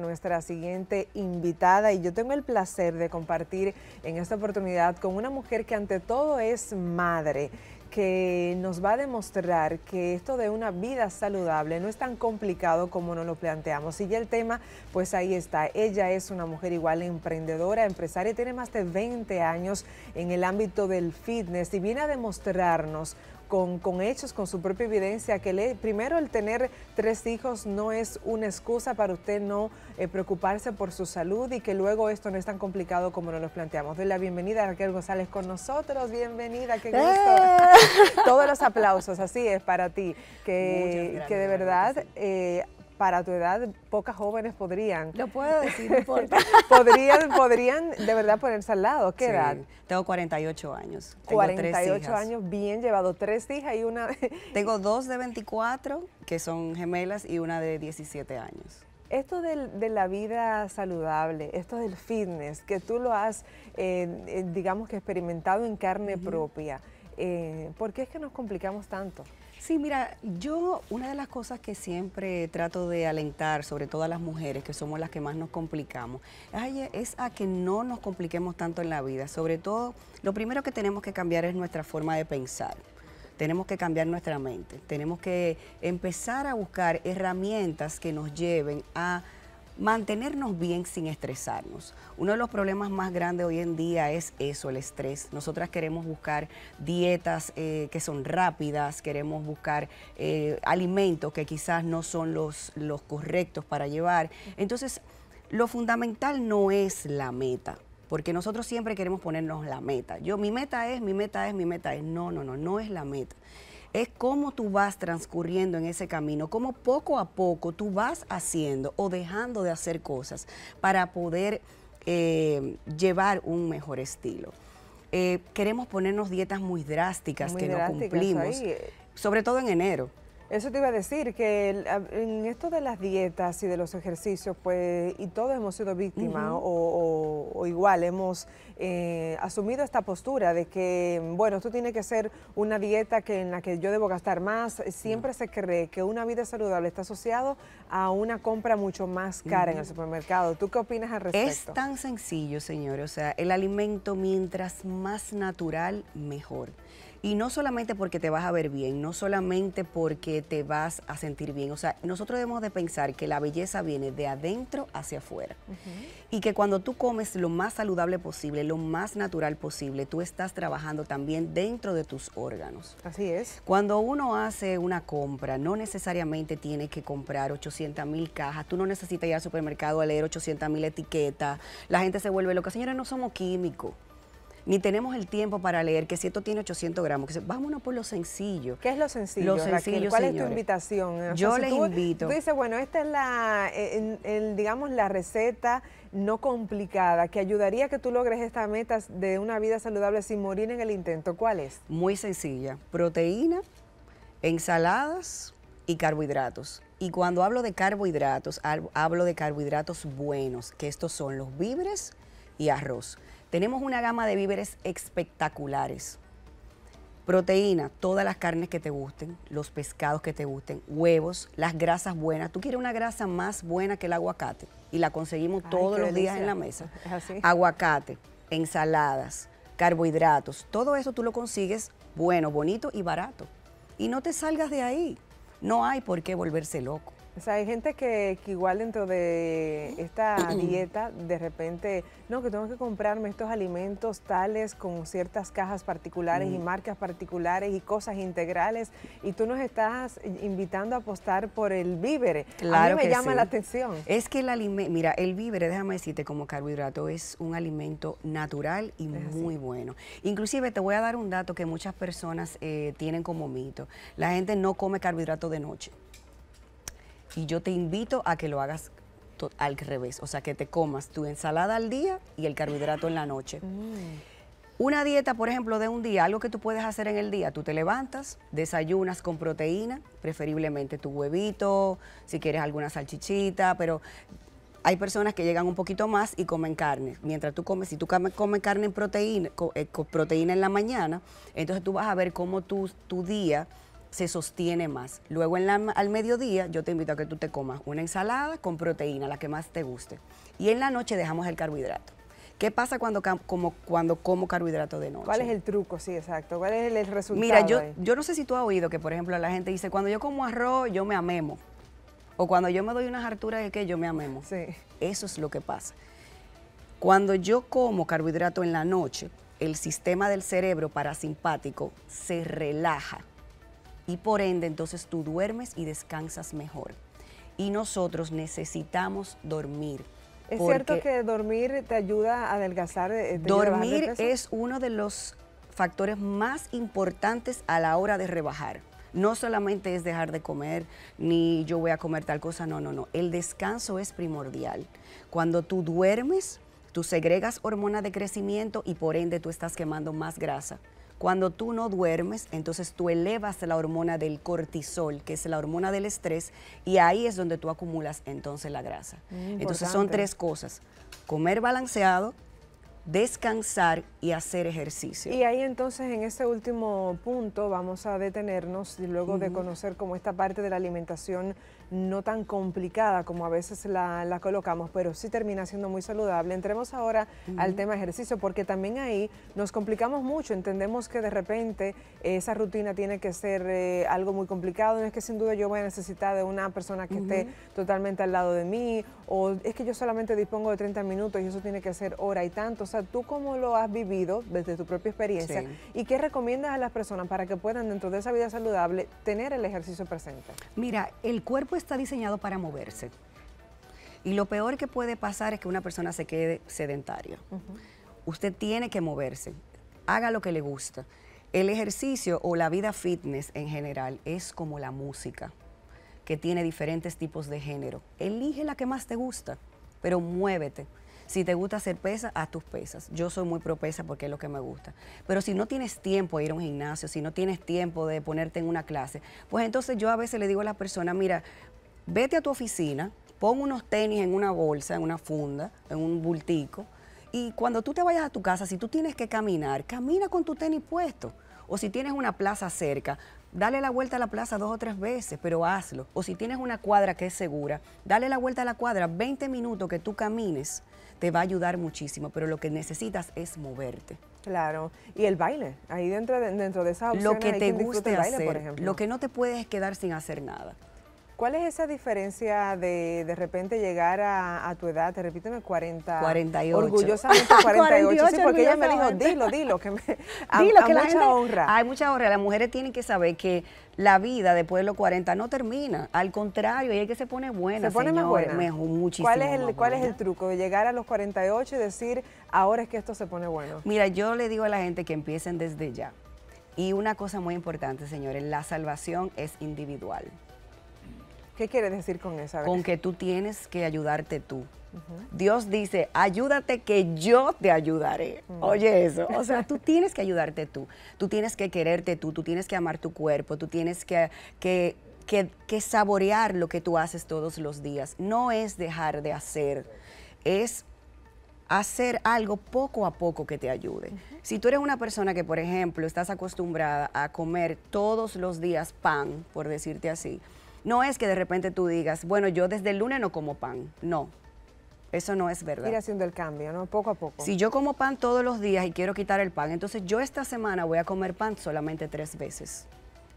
nuestra siguiente invitada y yo tengo el placer de compartir en esta oportunidad con una mujer que ante todo es madre que nos va a demostrar que esto de una vida saludable no es tan complicado como nos lo planteamos. Y ya el tema, pues ahí está. Ella es una mujer igual emprendedora, empresaria, tiene más de 20 años en el ámbito del fitness y viene a demostrarnos con, hechos, con su propia evidencia, que primero el tener tres hijos no es una excusa para usted no eh, preocuparse por su salud y que luego esto no es tan complicado como nos lo planteamos. Doy la bienvenida a Raquel González con nosotros, bienvenida, qué gusto. ¡Eh! Todos los aplausos, así es, para ti, que, de verdad... Eh, para tu edad pocas jóvenes podrían. Lo puedo decir, no importa. podrían, podrían de verdad ponerse al lado. ¿Qué edad? Tengo 48 años. 48 años, bien llevado. Tres hijas y una... tengo dos de 24 que son gemelas y una de 17 años. Esto de la vida saludable, esto del fitness, que tú lo has, eh, eh, digamos que experimentado en carne propia, eh, ¿por qué es que nos complicamos tanto? Sí, mira, yo una de las cosas que siempre trato de alentar, sobre todo a las mujeres, que somos las que más nos complicamos, es a que no nos compliquemos tanto en la vida. Sobre todo, lo primero que tenemos que cambiar es nuestra forma de pensar. Tenemos que cambiar nuestra mente, tenemos que empezar a buscar herramientas que nos lleven a mantenernos bien sin estresarnos. Uno de los problemas más grandes hoy en día es eso, el estrés. Nosotras queremos buscar dietas eh, que son rápidas, queremos buscar eh, alimentos que quizás no son los, los correctos para llevar. Entonces, lo fundamental no es la meta. Porque nosotros siempre queremos ponernos la meta. Yo, mi meta es, mi meta es, mi meta es. No, no, no, no es la meta es cómo tú vas transcurriendo en ese camino, cómo poco a poco tú vas haciendo o dejando de hacer cosas para poder eh, llevar un mejor estilo. Eh, queremos ponernos dietas muy drásticas que no cumplimos, eh. sobre todo en enero. Eso te iba a decir, que en esto de las dietas y de los ejercicios, pues, y todos hemos sido víctimas o, igual hemos eh, asumido esta postura de que, bueno, esto tiene que ser una dieta que, en la que yo debo gastar más. Siempre mm. se cree que una vida saludable está asociado a una compra mucho más cara en el supermercado. ¿Tú qué opinas al respecto? Es tan sencillo, señor. O sea, el alimento mientras más natural, mejor. Y no solamente porque te vas a ver bien, no solamente porque te vas a sentir bien. O sea, nosotros debemos de pensar que la belleza viene de adentro hacia afuera. Y que cuando tú comes lo más saludable posible, lo más natural posible, tú estás trabajando también dentro de tus órganos. Así es. Cuando uno hace una compra, no necesariamente tiene que comprar 800 mil cajas. Tú no necesitas ir al supermercado a leer 800 mil etiquetas. La gente se vuelve loca. Señores, no somos químicos ni tenemos el tiempo para leer que si esto tiene 800 gramos, que se, vámonos por lo sencillo. ¿Qué es lo sencillo? Lo sencillo, ¿Cuál es tu invitación? Yo les invito. Tú dices, bueno, esta es la, eh, digamos, la receta no complicada que ayudaría a que tú logres esta meta de una vida saludable sin morir en el intento. ¿Cuál es? Muy sencilla. Proteína, ensaladas y carbohidratos. Y cuando hablo de carbohidratos, hablo de carbohidratos buenos, que estos son los vibres y arroz. Tenemos una gama de víveres espectaculares. Proteína, todas las carnes que te gusten, los pescados que te gusten, huevos, las grasas buenas. Tú quieres una grasa más buena que el aguacate y la conseguimos todos los días en la mesa. Aguacate, ensaladas, carbohidratos, todo eso tú lo consigues bueno, bonito y barato. Y no te salgas de ahí. No hay por qué volverse loco. O sea, hay gente que, igual dentro de esta dieta, de repente, no, que tengo que comprarme estos alimentos tales con ciertas cajas particulares y mm. marcas particulares y cosas integrales, y tú nos estás invitando a apostar por el vívere. Claro a mí me llama la atención. Es que el alimento, mira, el vívere, déjame decirte, como carbohidrato es un alimento natural y muy bueno. Inclusive te voy a dar un dato que muchas personas eh, tienen como mito. La gente no come carbohidrato de noche. Y yo te invito a que lo hagas al revés, o sea, que te comas tu ensalada al día y el carbohidrato en la noche. Mm. Una dieta, por ejemplo, de un día, algo que tú puedes hacer en el día, tú te levantas, desayunas con proteína, preferiblemente tu huevito, si quieres alguna salchichita, pero hay personas que llegan un poquito más y comen carne. Mientras tú comes, si tú comes carne en proteína, con eh, proteína en la mañana, entonces tú vas a ver cómo tu, tu día se sostiene más. Luego al mediodía yo te invito a que tú te comas una ensalada con proteína, la que más te guste. Y en la noche dejamos el carbohidrato. ¿Qué pasa cuando como, cuando como carbohidrato de noche? ¿Cuál es el truco? Sí, exacto. ¿Cuál es el resultado? Mira, yo, yo no sé si tú has oído que, por ejemplo, la gente dice, cuando yo como arroz, yo me amemo. O cuando yo me doy unas harturas de que yo me amemo. Sí. Eso es lo que pasa. Cuando yo como carbohidrato en la noche, el sistema del cerebro parasimpático se relaja y por ende entonces tú duermes y descansas mejor. Y nosotros necesitamos dormir. ¿Es cierto que dormir te ayuda a adelgazar? Eh, dormir es uno de los factores más importantes a la hora de rebajar. No solamente es dejar de comer, ni yo voy a comer tal cosa, no, no, no. El descanso es primordial. Cuando tú duermes, tú segregas hormonas de crecimiento y por ende tú estás quemando más grasa. Cuando tú no duermes, entonces tú elevas la hormona del cortisol, que es la hormona del estrés, y ahí es donde tú acumulas entonces la grasa. Mm, entonces son tres cosas, comer balanceado, descansar y hacer ejercicio. Y ahí entonces en este último punto vamos a detenernos y luego de conocer como esta parte de la alimentación no tan complicada como a veces la, colocamos, pero sí termina siendo muy saludable. Entremos ahora al tema ejercicio porque también ahí nos complicamos mucho, entendemos que de repente eh, esa rutina tiene que ser eh, algo muy complicado, no es que sin duda yo voy a necesitar de una persona que esté totalmente al lado de mí o es que yo solamente dispongo de 30 minutos y eso tiene que ser hora y tantos tú cómo lo has vivido desde tu propia experiencia y qué recomiendas a las personas para que puedan dentro de esa vida saludable tener el ejercicio presente. Mira, el cuerpo está diseñado para moverse y lo peor que puede pasar es que una persona se quede sedentaria. Usted tiene que moverse, haga lo que le gusta. El ejercicio o la vida fitness en general es como la música, que tiene diferentes tipos de género. Elige la que más te gusta, pero muévete. Si te gusta hacer pesas, haz tus pesas. Yo soy muy pro porque es lo que me gusta. Pero si no tienes tiempo de ir a un gimnasio, si no tienes tiempo de ponerte en una clase, pues entonces yo a veces le digo a la persona, mira, vete a tu oficina, pon unos tenis en una bolsa, en una funda, en un bultico, y cuando tú te vayas a tu casa, si tú tienes que caminar, camina con tu tenis puesto. O si tienes una plaza cerca, dale la vuelta a la plaza dos o tres veces, pero hazlo. O si tienes una cuadra que es segura, dale la vuelta a la cuadra, 20 minutos que tú camines, te va a ayudar muchísimo, pero lo que necesitas es moverte. Claro, y el baile, ahí dentro de, dentro de esa opción, Lo que te guste por lo que no te puedes quedar sin hacer nada. ¿Cuál es esa diferencia de de repente llegar a, tu edad, te repíteme, 40? 48. Orgullosamente 48, sí, porque ella me dijo, dilo, dilo, que me, dilo, que mucha honra. Hay mucha honra, las mujeres tienen que saber que la vida después de los 40 no termina, al contrario, ella que se pone buena, Se pone Mejor, muchísimo ¿Cuál es, el, ¿Cuál es el truco de llegar a los 48 y decir, ahora es que esto se pone bueno? Mira, yo le digo a la gente que empiecen desde ya. Y una cosa muy importante, señores, la salvación es individual. ¿Qué quieres decir con esa? Con que tú tienes que ayudarte tú. Dios dice, ayúdate que yo te ayudaré. Oye eso. O sea, tú tienes que ayudarte tú. Tú tienes que quererte tú. Tú tienes que amar tu cuerpo. Tú tienes que, que, que, saborear lo que tú haces todos los días. No es dejar de hacer. Es hacer algo poco a poco que te ayude. Si tú eres una persona que, por ejemplo, estás acostumbrada a comer todos los días pan, por decirte así, no es que de repente tú digas, bueno, yo desde el lunes no como pan. No, eso no es verdad. Ir haciendo el cambio, ¿no? Poco a poco. Si yo como pan todos los días y quiero quitar el pan, entonces yo esta semana voy a comer pan solamente tres veces.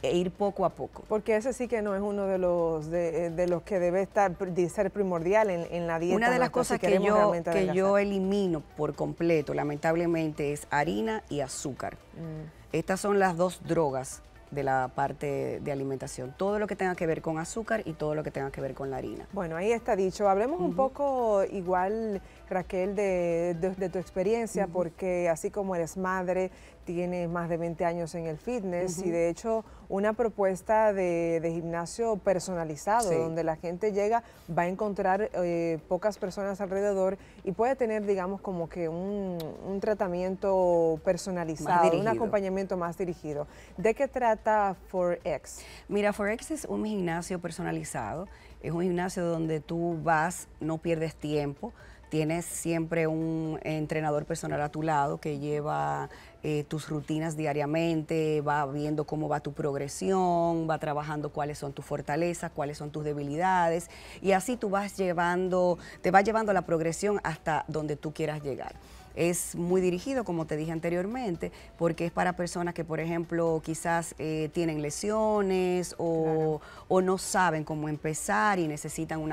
E ir poco a poco. Porque ese sí que no es uno de los de, eh, los que debe estar ser primordial en, la dieta. Una de las cosas que, yo, yo elimino por completo, lamentablemente, es harina y azúcar. Mm. Estas son las dos drogas de la parte de alimentación. Todo lo que tenga que ver con azúcar y todo lo que tenga que ver con la harina. Bueno, ahí está dicho. Hablemos un poco igual, Raquel, de, tu experiencia, porque así como eres madre, tiene más de 20 años en el fitness y de hecho una propuesta de, gimnasio personalizado, donde la gente llega, va a encontrar eh, pocas personas alrededor y puede tener, digamos, como que un, un tratamiento personalizado, un acompañamiento más dirigido. ¿De qué trata Forex? Mira, Forex es un gimnasio personalizado, es un gimnasio donde tú vas, no pierdes tiempo tienes siempre un entrenador personal a tu lado que lleva eh, tus rutinas diariamente, va viendo cómo va tu progresión, va trabajando cuáles son tus fortalezas, cuáles son tus debilidades y así tú vas llevando, te va llevando la progresión hasta donde tú quieras llegar es muy dirigido, como te dije anteriormente, porque es para personas que, por ejemplo, quizás eh, tienen lesiones o, no saben cómo empezar y necesitan un,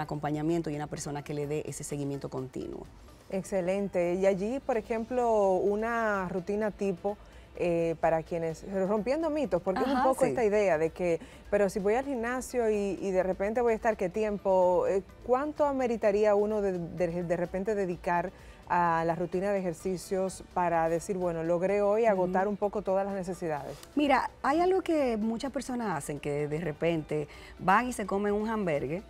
acompañamiento y una persona que le dé ese seguimiento continuo. Excelente. Y allí, por ejemplo, una rutina tipo... Eh, para quienes, rompiendo mitos, porque es un poco esta idea de que, pero si voy al gimnasio y, de repente voy a estar qué tiempo, eh, ¿cuánto ameritaría uno de repente dedicar a la rutina de ejercicios para decir, bueno, logré hoy agotar un poco todas las necesidades? Mira, hay algo que muchas personas hacen, que de repente van y se comen un hamburgues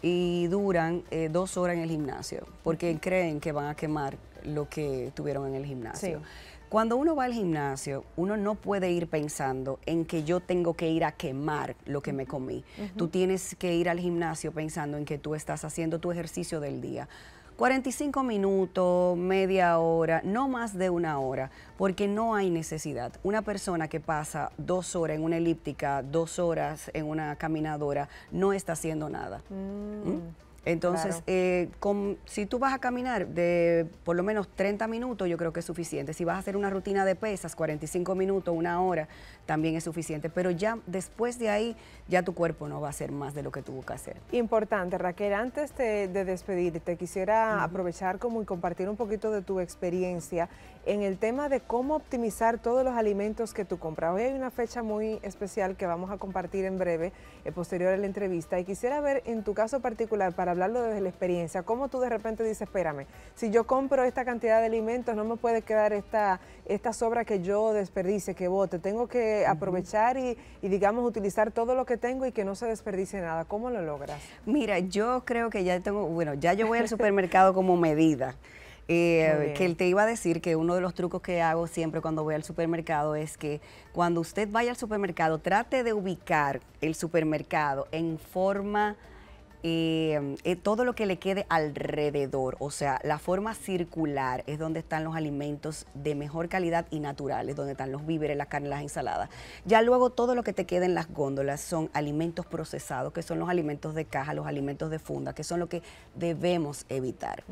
y duran eh, dos horas en el gimnasio, porque creen que van a quemar lo que tuvieron en el gimnasio. Cuando uno va al gimnasio, uno no puede ir pensando en que yo tengo que ir a quemar lo que me comí. Tú tienes que ir al gimnasio pensando en que tú estás haciendo tu ejercicio del día 45 minutos, media hora, no más de una hora, porque no hay necesidad. Una persona que pasa dos horas en una elíptica, dos horas en una caminadora, no está haciendo nada. Mm. ¿Mm? Entonces, eh, si tú vas a caminar de por lo menos 30 minutos, yo creo que es suficiente. Si vas a hacer una rutina de pesas, 45 minutos, una hora, también es suficiente. Pero ya después de ahí, ya tu cuerpo no va a hacer más de lo que tuvo que hacer. Importante, Raquel, antes de, despedirte, quisiera aprovechar como y compartir un poquito de tu experiencia en el tema de cómo optimizar todos los alimentos que tú compras. Hoy hay una fecha muy especial que vamos a compartir en breve, eh, posterior a la entrevista, y quisiera ver en tu caso particular, para hablarlo desde la experiencia, cómo tú de repente dices, espérame, si yo compro esta cantidad de alimentos, no me puede quedar esta, esta sobra que yo desperdice, que bote, tengo que aprovechar y, y, digamos, utilizar todo lo que tengo y que no se desperdice nada. ¿Cómo lo logras? Mira, yo creo que ya tengo, bueno, ya yo voy al supermercado como medida. Eh, que él te iba a decir que uno de los trucos que hago siempre cuando voy al supermercado es que cuando usted vaya al supermercado, trate de ubicar el supermercado en forma eh, eh, todo lo que le quede alrededor, o sea, la forma circular es donde están los alimentos de mejor calidad y naturales, donde están los víveres, las carnes, las ensaladas. Ya luego todo lo que te queda en las góndolas son alimentos procesados, que son los alimentos de caja, los alimentos de funda, que son lo que debemos evitar.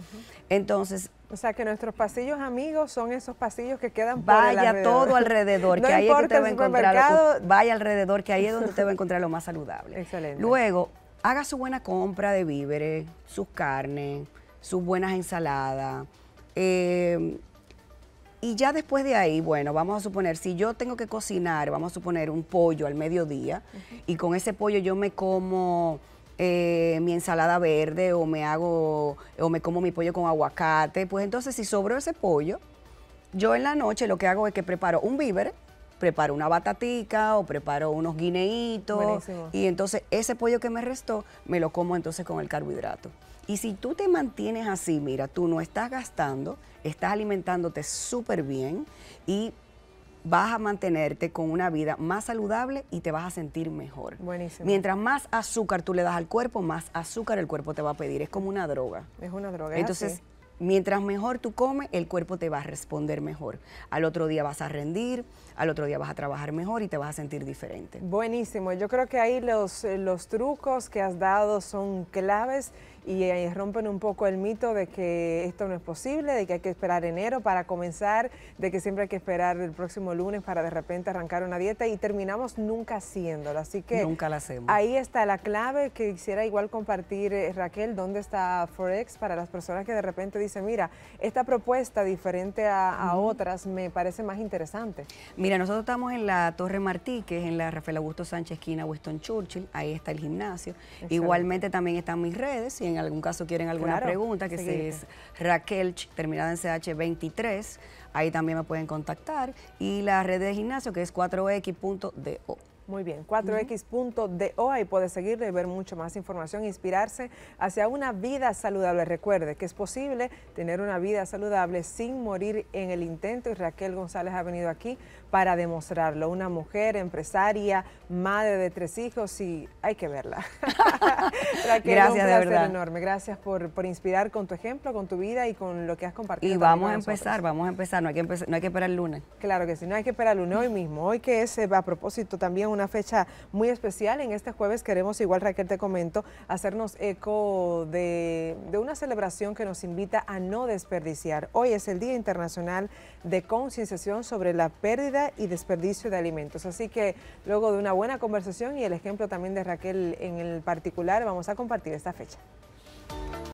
Entonces, o sea que nuestros pasillos amigos son esos pasillos que quedan vaya por alrededor. todo alrededor, que ahí es que te a encontrar, vaya alrededor, que ahí es donde te va a encontrar lo más saludable. Excelente. Luego, haga su buena compra de víveres, sus carnes, sus buenas ensaladas. Eh, y ya después de ahí, bueno, vamos a suponer, si yo tengo que cocinar, vamos a suponer un pollo al mediodía, y con ese pollo yo me como eh, mi ensalada verde o me hago, o me como mi pollo con aguacate, pues entonces si sobro ese pollo, yo en la noche lo que hago es que preparo un víver, preparo una batatica o preparo unos guineitos. Y entonces ese pollo que me restó me lo como entonces con el carbohidrato. Y si tú te mantienes así, mira, tú no estás gastando, estás alimentándote súper bien y vas a mantenerte con una vida más saludable y te vas a sentir mejor. Buenísimo. Mientras más azúcar tú le das al cuerpo, más azúcar el cuerpo te va a pedir. Es como una droga. Es una droga. Entonces, Mientras mejor tú comes, el cuerpo te va a responder mejor. Al otro día vas a rendir, al otro día vas a trabajar mejor y te vas a sentir diferente. Buenísimo, yo creo que ahí los, eh, los trucos que has dado son claves y rompen un poco el mito de que esto no es posible, de que hay que esperar enero para comenzar, de que siempre hay que esperar el próximo lunes para de repente arrancar una dieta y terminamos nunca haciéndolo. Así que nunca la hacemos. ahí está la clave que quisiera igual compartir, eh, Raquel, dónde está Forex para las personas que de repente dicen, mira, esta propuesta diferente a, otras me parece más interesante. Mira, nosotros estamos en la Torre Martí, que es en la Rafael Augusto Sánchez, esquina Winston Churchill, ahí está el gimnasio. Igualmente también están mis redes y en algún caso quieren alguna pregunta, que si es Raquel, terminada en CH23, ahí también me pueden contactar. Y la red de gimnasio que es 4x.do. Muy bien, 4x.do, ahí puede seguirle y ver mucho más información, inspirarse hacia una vida saludable. Recuerde que es posible tener una vida saludable sin morir en el intento y Raquel González ha venido aquí para demostrarlo. Una mujer empresaria, madre de tres hijos y hay que verla. Raquel, Gracias, de verdad. enorme. Gracias por, inspirar con tu ejemplo, con tu vida y con lo que has compartido. Y vamos a empezar, vamos a empezar. No hay que, no hay que esperar el lunes. Claro que sí, no hay que esperar el lunes hoy mismo. Hoy que es, eh, a propósito, también una fecha muy especial. En este jueves queremos, igual Raquel te comento, hacernos eco de, de una celebración que nos invita a no desperdiciar. Hoy es el Día Internacional de Concienciación sobre la Pérdida y desperdicio de alimentos. Así que luego de una buena conversación y el ejemplo también de Raquel en el particular, vamos a compartir esta fecha.